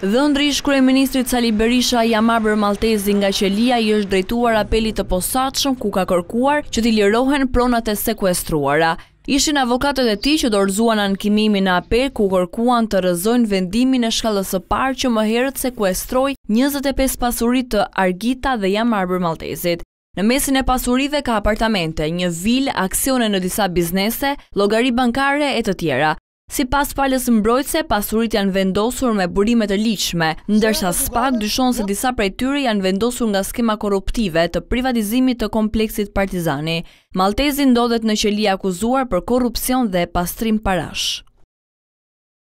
Dëndri ish krej ministri Cali Berisha i Maltezi nga që i është drejtuar apelit të posatëshëm ku ka kërkuar që t'i lirohen pronat e sekuestruara. Ishin avokatët e ti që dorëzuan ankimimi në apel ku kërkuan të rëzojnë vendimin e shkallës e parë që më herët sekuestroj 25 pasurit të Argita dhe Jamarber Maltezit. Në mesin e pasurive ka apartamente, një vil, aksione në disa biznese, logari bankare e të tjera. Si pas falës mbrojtëse, pasurit janë vendosur me burimet e lichme, ndërsa spak dyshon se disa prej tyri janë vendosur nga skema korruptive të privatizimit të kompleksit partizani. Maltezi ndodhet në qëli akuzuar për korupcion dhe pastrim parash.